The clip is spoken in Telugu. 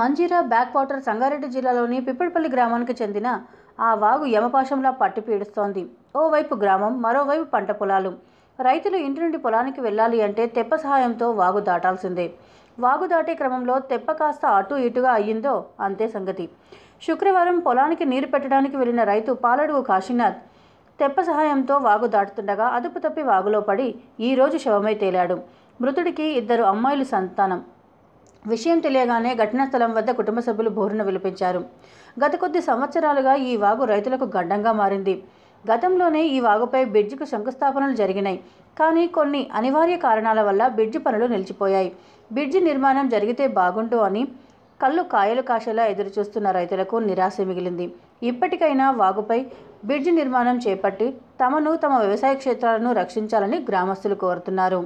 మంజీరా బ్యాక్ వాటర్ సంగారెడ్డి జిల్లాలోని పిప్పడిపల్లి గ్రామానికి చెందిన ఆ వాగు యమపాశంలా పట్టి పీడుస్తోంది ఓవైపు గ్రామం మరోవైపు పంట పొలాలు రైతులు ఇంటి నుండి పొలానికి వెళ్ళాలి అంటే తెప్ప సహాయంతో వాగు దాటాల్సిందే వాగు దాటే క్రమంలో తెప్ప కాస్త అటు ఇటుగా అయ్యిందో అంతే సంగతి శుక్రవారం పొలానికి నీరు పెట్టడానికి వెళ్ళిన రైతు పాలడుగు కాశీనాథ్ తెప్ప సహాయంతో వాగు దాటుతుండగా అదుపు తప్పి వాగులో పడి ఈరోజు శవమై తేలాడు మృతుడికి ఇద్దరు అమ్మాయిలు సంతానం విషయం తెలియగానే ఘటనా స్థలం వద్ద కుటుంబ సభ్యులు బోరున విలిపించారు గత కొద్ది సంవత్సరాలుగా ఈ వాగు రైతులకు గడ్డంగా మారింది గతంలోనే ఈ వాగుపై బ్రిడ్జికు శంకుస్థాపనలు జరిగినాయి కానీ కొన్ని అనివార్య కారణాల వల్ల బ్రిడ్జి పనులు నిలిచిపోయాయి బ్రిడ్జి నిర్మాణం జరిగితే బాగుండు అని కళ్ళు కాయలు కాశేలా ఎదురుచూస్తున్న రైతులకు నిరాశ మిగిలింది ఇప్పటికైనా వాగుపై బ్రిడ్జి నిర్మాణం చేపట్టి తమను తమ వ్యవసాయ క్షేత్రాలను రక్షించాలని గ్రామస్తులు కోరుతున్నారు